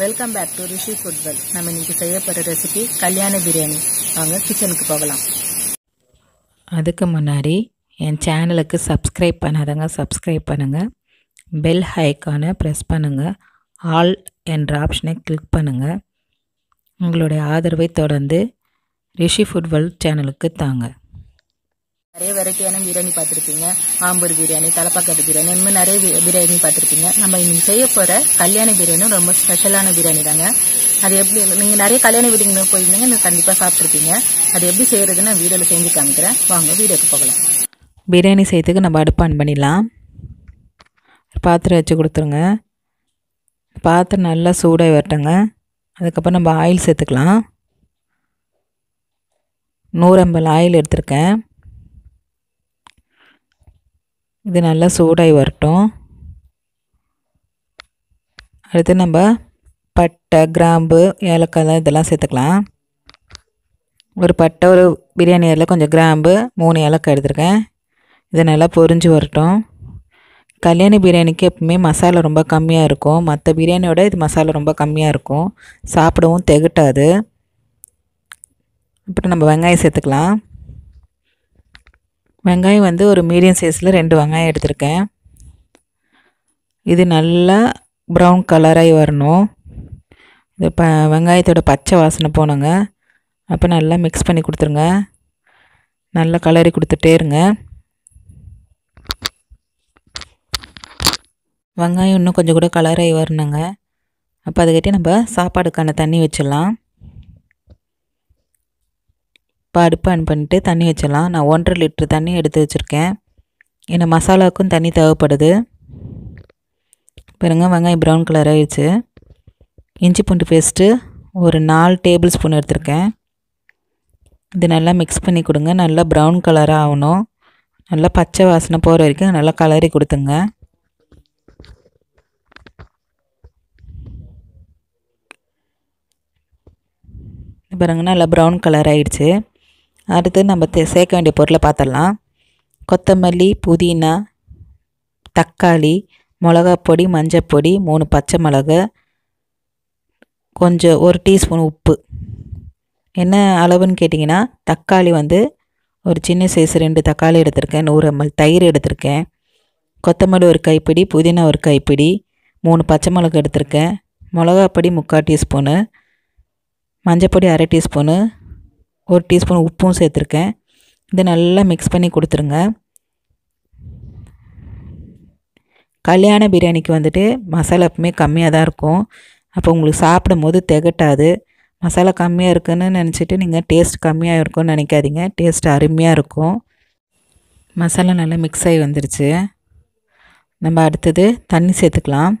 welcome back to Rishi ஃபுட்வெல் நம்ம இன்றைக்கி செய்ய போகிற ரெசிபி கல்யாண பிரியாணி வாங்க கிச்சனுக்கு போகலாம் அதுக்கு முன்னாடி என் சேனலுக்கு சப்ஸ்கிரைப் பண்ணாதங்க சப்ஸ்கிரைப் பண்ணுங்கள் பெல் ஹைக்கானை ப்ரெஸ் பண்ணுங்கள் ஆல் என்ற ஆப்ஷனை கிளிக் பண்ணுங்கள் உங்களுடைய ஆதரவை தொடர்ந்து ரிஷி ஃபுட்வெல் சேனலுக்கு தாங்க நிறைய வெரைட்டியான பிரியாணி பார்த்துருப்பீங்க ஆம்பூர் பிரியாணி தலப்பாக்கட்டு பிரியாணி இந்த மாதிரி நிறைய பிரியாணி பார்த்துருப்பீங்க நம்ம இன்னைக்கு செய்ய போகிற கல்யாண பிரியாணி ரொம்ப ஸ்பெஷலான பிரியாணி தாங்க அது எப்படி நீங்கள் நிறைய கல்யாண வீடுங்க போயிருந்தீங்க கண்டிப்பாக சாப்பிட்ருப்பீங்க அது எப்படி செய்கிறதுன்னு நான் வீடியோவில் செஞ்சு காமிக்கிறேன் வாங்க வீடியோக்கு போகலாம் பிரியாணி செய்யறதுக்கு நம்ம அடுப்பு ஆன் பண்ணிடலாம் பாத்திரம் வச்சு கொடுத்துருங்க பாத்திரம் நல்லா சூடாக வரட்டுங்க அதுக்கப்புறம் நம்ம ஆயில் சேர்த்துக்கலாம் நூறு எம்பல் ஆயில் எடுத்திருக்கேன் இது நல்லா சூடாகி வரட்டும் அடுத்து நம்ம பட்டை கிராம்பு ஏலக்காய் இதெல்லாம் சேர்த்துக்கலாம் ஒரு பட்டை ஒரு பிரியாணி அதில் கொஞ்சம் கிராம்பு மூணு ஏலக்காய் எடுத்துருக்கேன் இதை நல்லா பொறிஞ்சு வரட்டும் கல்யாணி பிரியாணிக்கு எப்பவுமே மசாலா ரொம்ப கம்மியாக இருக்கும் மற்ற பிரியாணியோட இது மசாலா ரொம்ப கம்மியாக இருக்கும் சாப்பிடவும் திகட்டாது அப்புறம் நம்ம வெங்காயம் சேர்த்துக்கலாம் வெங்காயம் வந்து ஒரு மீடியம் சைஸில் ரெண்டு வெங்காயம் எடுத்திருக்கேன் இது நல்லா ப்ரௌன் கலராகி வரணும் இது ப வெங்காயத்தோட பச்சை வாசனை போனோங்க அப்போ நல்லா மிக்ஸ் பண்ணி கொடுத்துருங்க நல்லா கலரி கொடுத்துட்டே இருங்க வெங்காயம் இன்னும் கொஞ்சம் கூட கலராகி வரணுங்க அப்போ அதுக்கிட்டே நம்ம சாப்பாடுக்கான தண்ணி வச்சிடலாம் இப்போ அடுப்பு ஆன் பண்ணிட்டு தண்ணி வச்சிடலாம் நான் ஒன்றரை லிட்ரு தண்ணி எடுத்து வச்சுருக்கேன் ஏன்னா மசாலாவுக்கும் தண்ணி தேவைப்படுது பாருங்க வெங்காயம் ப்ரௌன் கலர் ஆயிடுச்சு இஞ்சி பூண்டு பேஸ்ட்டு ஒரு நாலு டேபிள் ஸ்பூன் எடுத்திருக்கேன் இது நல்லா மிக்ஸ் பண்ணி கொடுங்க நல்லா ப்ரௌன் கலராக ஆகணும் நல்லா பச்சை வாசனை போகிற வரைக்கும் நல்லா கலரி கொடுத்துங்க பாருங்க நல்லா ப்ரௌன் கலர் ஆயிடுச்சு அடுத்து நம்ம சேர்க்க வேண்டிய பொருளை பார்த்துடலாம் கொத்தமல்லி புதினா தக்காளி மிளகாப்பொடி மஞ்சப்பொடி மூணு பச்சை மிளகு கொஞ்சம் ஒரு டீஸ்பூன் உப்பு என்ன அளவுன்னு கேட்டிங்கன்னா தக்காளி வந்து ஒரு சின்ன சைஸ் ரெண்டு தக்காளி எடுத்திருக்கேன் நூறு எம்எல் தயிர் எடுத்திருக்கேன் கொத்தமல்லி ஒரு கைப்பிடி புதினா ஒரு கைப்பிடி மூணு பச்சை மிளகு எடுத்திருக்கேன் மிளகாப்பொடி முக்கால் டீஸ்பூனு மஞ்சப்பொடி அரை டீஸ்பூனு ஒரு டீஸ்பூன் உப்பும் சேர்த்துருக்கேன் இதை நல்லா மிக்ஸ் பண்ணி கொடுத்துருங்க கல்யாண பிரியாணிக்கு வந்துட்டு மசாலா எப்பவுமே கம்மியாக தான் இருக்கும் அப்போ உங்களுக்கு சாப்பிடும் போது திகட்டாது மசாலா கம்மியாக இருக்குன்னு நினச்சிட்டு நீங்கள் டேஸ்ட் கம்மியாக இருக்கும்னு நினைக்காதீங்க டேஸ்ட் அருமையாக இருக்கும் மசாலா நல்லா மிக்ஸ் ஆகி வந்துருச்சு நம்ம அடுத்தது தண்ணி சேர்த்துக்கலாம்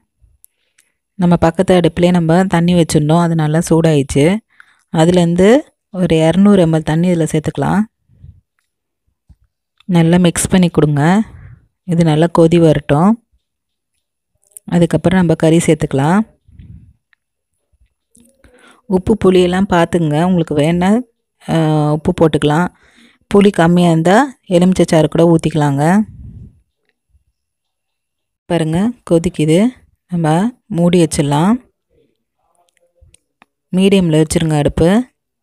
நம்ம பக்கத்து அடுப்புலேயே நம்ம தண்ணி வச்சுருந்தோம் அது நல்லா சூடாயிடுச்சு அதுலேருந்து ஒரு இரநூறு எம்எல் தண்ணி இதில் சேர்த்துக்கலாம் நல்லா மிக்ஸ் பண்ணி கொடுங்க இது நல்லா கொதி வரட்டும் அதுக்கப்புறம் நம்ம கறி சேர்த்துக்கலாம் உப்பு புளியெல்லாம் பார்த்துங்க உங்களுக்கு வேணால் உப்பு போட்டுக்கலாம் புளி கம்மியாக இருந்தால் எலுமிச்சை சாறு கூட ஊற்றிக்கலாங்க பாருங்கள் கொதிக்குது நம்ம மூடி வச்சிடலாம் மீடியமில் வச்சுருங்க அடுப்பு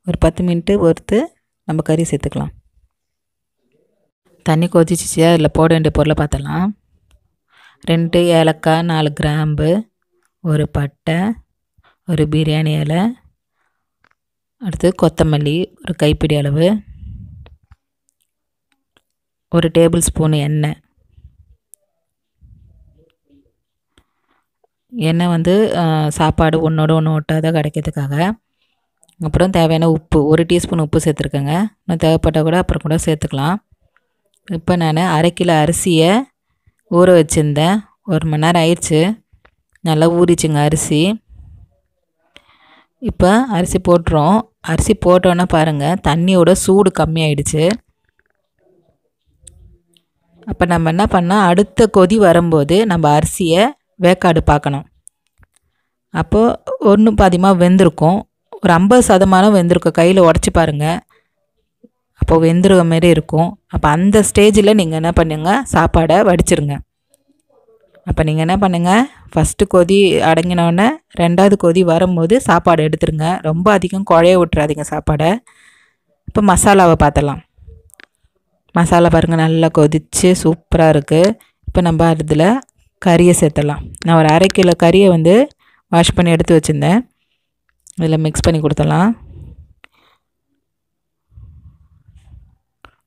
ஒரு பத்து மினிட்டு ஒருத்து நம்ம கறி சேர்த்துக்கலாம் தண்ணி கொதிச்சிச்சியா இதில் போட வேண்டிய பொருளை பார்த்தலாம் ரெண்டு ஏலக்காய் நாலு கிராம்பு ஒரு பட்டை ஒரு பிரியாணி இலை அடுத்து கொத்தமல்லி ஒரு கைப்பிடி அளவு ஒரு டேபிள் ஸ்பூன் எண்ணெய் எண்ணெய் வந்து சாப்பாடு ஒன்றோடு ஒன்று ஒட்டாத கிடைக்கிறதுக்காக அப்புறம் தேவையான உப்பு ஒரு டீஸ்பூன் உப்பு சேர்த்துருக்கேங்க இன்னும் தேவைப்பட்டால் கூட அப்புறம் கூட சேர்த்துக்கலாம் இப்போ நான் அரை கிலோ அரிசியை ஊற வச்சுருந்தேன் ஒரு மணி நேரம் ஆயிடுச்சு நல்லா ஊறிச்சுங்க அரிசி இப்போ அரிசி போட்டுரும் அரிசி போட்டோன்னே பாருங்கள் தண்ணியோட சூடு கம்மியாயிடுச்சு அப்போ நம்ம என்ன பண்ணால் அடுத்த கொதி வரும்போது நம்ம அரிசியை வேக்காடு பார்க்கணும் அப்போது ஒன்று பாதிமாக வெந்திருக்கும் ஒரு ஐம்பது சதமானம் வெந்திருக்கும் கையில் உடச்சி பாருங்கள் அப்போ வெந்துருவ மாரி இருக்கும் அப்போ அந்த ஸ்டேஜில் நீங்கள் என்ன பண்ணுங்கள் சாப்பாடை வடிச்சிருங்க அப்போ நீங்கள் என்ன பண்ணுங்கள் ஃபஸ்ட்டு கொதி அடங்கினோடனே ரெண்டாவது கொதி வரும்போது சாப்பாடு எடுத்துருங்க ரொம்ப அதிகம் குழைய விட்டுறாதீங்க சாப்பாடை இப்போ மசாலாவை பார்த்தலாம் மசாலா பாருங்கள் நல்லா கொதித்து சூப்பராக இருக்குது இப்போ நம்ம அதில் கறியை சேர்த்தலாம் நான் ஒரு அரை கிலோ கறியை வந்து வாஷ் பண்ணி எடுத்து வச்சுருந்தேன் இதில் மிக்ஸ் பண்ணி கொடுத்துடலாம்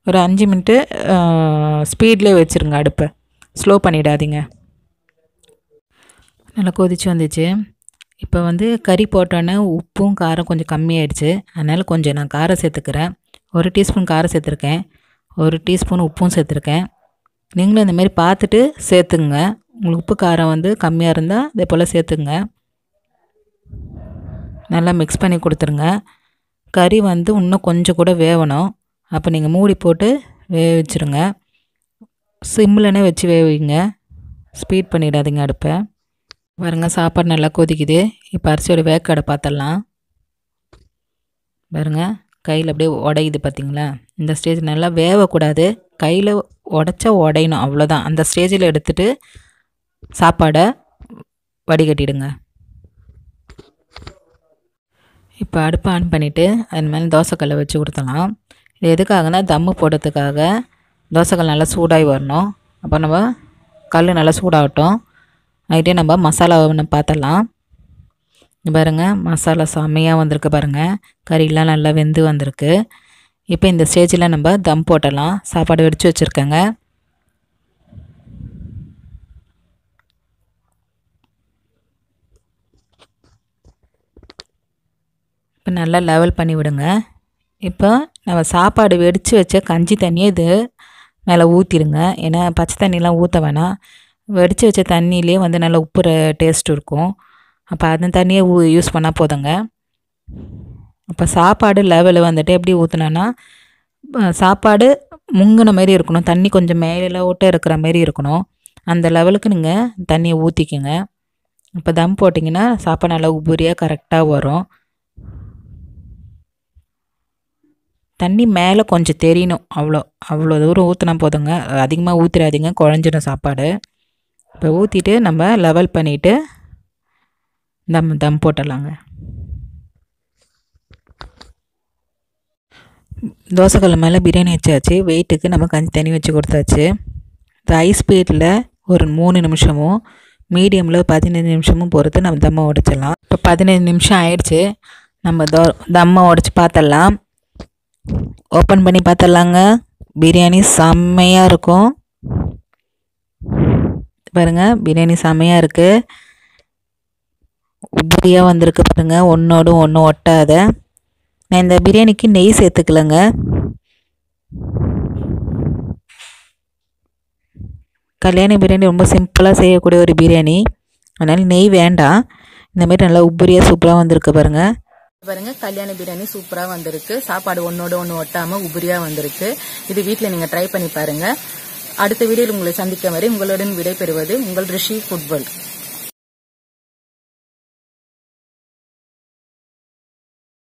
ஒரு அஞ்சு மினிட்டு ஸ்பீட்லேயே வச்சுருங்க அடுப்பை ஸ்லோ பண்ணிடாதீங்க நல்லா கொதிச்சு வந்துச்சு இப்போ வந்து கறி போட்டோன்னே உப்பும் காரம் கொஞ்சம் கம்மியாயிடுச்சு அதனால் கொஞ்சம் நான் காரம் சேர்த்துக்கிறேன் ஒரு டீஸ்பூன் காரம் சேர்த்துருக்கேன் ஒரு டீஸ்பூன் உப்பும் சேர்த்துருக்கேன் நீங்களும் இந்தமாரி பார்த்துட்டு சேர்த்துங்க உங்களுக்கு உப்பு காரம் வந்து கம்மியாக இருந்தால் இதே போல் சேர்த்துங்க நல்லா மிக்ஸ் பண்ணி கொடுத்துருங்க கறி வந்து இன்னும் கொஞ்சம் கூட வேகணும் அப்போ நீங்கள் மூடி போட்டு வேக வச்சுருங்க சிம்லனே வச்சு வேவிங்க ஸ்பீட் பண்ணிடாதீங்க அடுப்பை பாருங்க சாப்பாடு நல்லா கொதிக்குது இப்போ அரிசியோட வேக்கடை பார்த்துடலாம் பாருங்கள் கையில் அப்படியே உடையுது பார்த்திங்களா இந்த ஸ்டேஜ் நல்லா வேகக்கூடாது கையில் உடச்சா உடையணும் அவ்வளோதான் அந்த ஸ்டேஜில் எடுத்துகிட்டு சாப்பாடை வடிகட்டிடுங்க இப்போ அடுப்பு ஆன் பண்ணிவிட்டு அதன் மேலே தோசைக்கல்லை வச்சு கொடுத்தலாம் இது எதுக்காகனா தம்மு போடுறதுக்காக தோசைக்கல் நல்லா சூடாகி வரணும் அப்போ நம்ம கல் நல்லா சூடாகட்டும் நைட்டே நம்ம மசாலாவை ஒன்று பார்த்தலாம் பாருங்கள் மசாலா செம்மையாக வந்திருக்கு பாருங்கள் கறியெலாம் நல்லா வெந்து வந்திருக்கு இப்போ இந்த ஸ்டேஜில் நம்ம தம் போட்டலாம் சாப்பாடு வெடித்து வச்சுருக்கேங்க இப்போ நல்லா லெவல் பண்ணி விடுங்க இப்போ நம்ம சாப்பாடு வெடித்து வச்ச கஞ்சி தண்ணியை இது மேலே ஊற்றிடுங்க ஏன்னா பச்சை தண்ணியெலாம் ஊற்ற வேணாம் வெடித்து வச்ச தண்ணியிலே வந்து நல்லா உப்பு டேஸ்ட் இருக்கும் அப்போ அந்த தண்ணியை யூஸ் பண்ணால் போதுங்க அப்போ சாப்பாடு லெவலு வந்துட்டு எப்படி ஊற்றுனோன்னா சாப்பாடு முங்கின மாரி இருக்கணும் தண்ணி கொஞ்சம் மேலே ஓட்ட இருக்கிற மாரி இருக்கணும் அந்த லெவலுக்கு நீங்கள் தண்ணியை ஊற்றிக்கோங்க இப்போ தம் போட்டிங்கன்னா சாப்பாடு நல்லா உபரியாக கரெக்டாக வரும் தண்ணி மேலே கொஞ்சம் தெரியணும் அவ்வளோ அவ்வளோ தூரம் ஊற்றினா போதுங்க அதிகமாக ஊற்றிடாதீங்க குழஞ்சிடும் சாப்பாடு இப்போ ஊற்றிட்டு நம்ம லெவல் பண்ணிவிட்டு தம் தம் போட்டுடலாங்க தோசைக்கல் மேலே பிரியாணி வச்சாச்சு வெயிட்டுக்கு நம்ம கஞ்சி தண்ணி வச்சு கொடுத்தாச்சு ஹை ஸ்பீடில் ஒரு மூணு நிமிஷமும் மீடியமில் பதினஞ்சு நிமிஷமும் பொறுத்து நம்ம தம்மை உடைச்சிடலாம் இப்போ பதினஞ்சு நிமிஷம் ஆயிடுச்சு நம்ம தோ தம்மை உடச்சி பார்த்துடலாம் ஓப்பன் பண்ணி பார்த்துடலாங்க பிரியாணி செம்மையாக இருக்கும் பாருங்கள் பிரியாணி செம்மையாக இருக்குது உபரியாக வந்திருக்கு பாருங்கள் ஒன்றோடும் ஒன்று ஒட்டாத நான் இந்த பிரியாணிக்கு நெய் சேர்த்துக்கலங்க கல்யாண பிரியாணி ரொம்ப சிம்பிளாக செய்யக்கூடிய ஒரு பிரியாணி அதனால் நெய் வேண்டாம் இந்தமாரி நல்லா உபரியாக சூப்பராக வந்திருக்கு பாருங்கள் பாருங்க கல்யாண பிரியாணி சூப்பரா வந்திருக்கு சாப்பாடு ஒன்னோட ஒன்னு ஒட்டாம உபரியா வந்திருக்கு இது வீட்டுல நீங்க ட்ரை பண்ணி பாருங்க அடுத்த வீடியோ உங்களை சந்திக்க வரை உங்களுடன் விடைபெறுவது உங்கள் ரிஷி ஃபுட்பால்